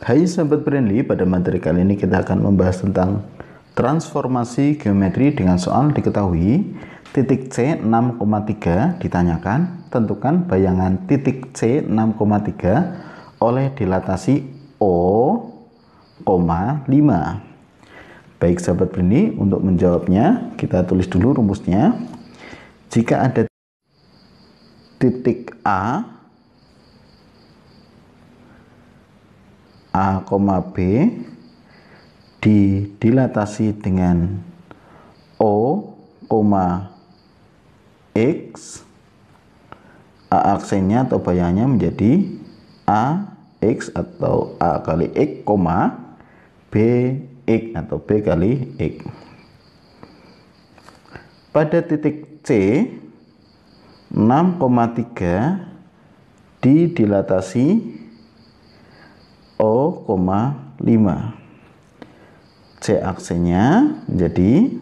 Hai sahabat Brandly, pada materi kali ini kita akan membahas tentang transformasi geometri dengan soal diketahui titik C 6,3 ditanyakan tentukan bayangan titik C 6,3 oleh dilatasi O, 5. Baik sahabat Brandly, untuk menjawabnya kita tulis dulu rumusnya. Jika ada titik A A, B didilatasi dengan O, X A aksennya atau bayangnya menjadi A X atau A kali X, B X atau B kali X pada titik C 6,3 didilatasi O, 5. C aksinya menjadi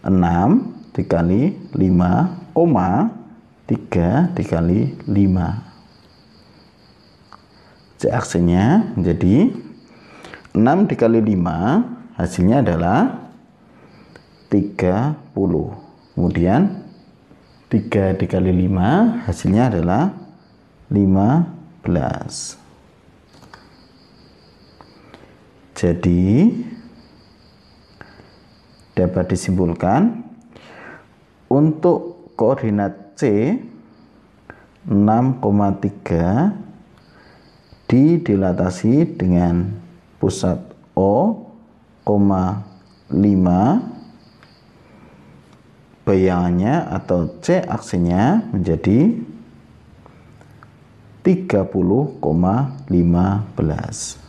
6 dikali 5, koma 3 dikali 5. C aksinya menjadi 6 dikali 5 hasilnya adalah 30. Kemudian 3 dikali 5 hasilnya adalah 15. Jadi dapat disimpulkan untuk koordinat C 6,3 didilatasi dengan pusat O, 5 bayangannya atau C aksinya menjadi 30,15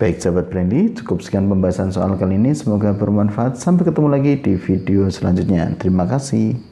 Baik sahabat Brandy, cukup sekian pembahasan soal kali ini. Semoga bermanfaat. Sampai ketemu lagi di video selanjutnya. Terima kasih.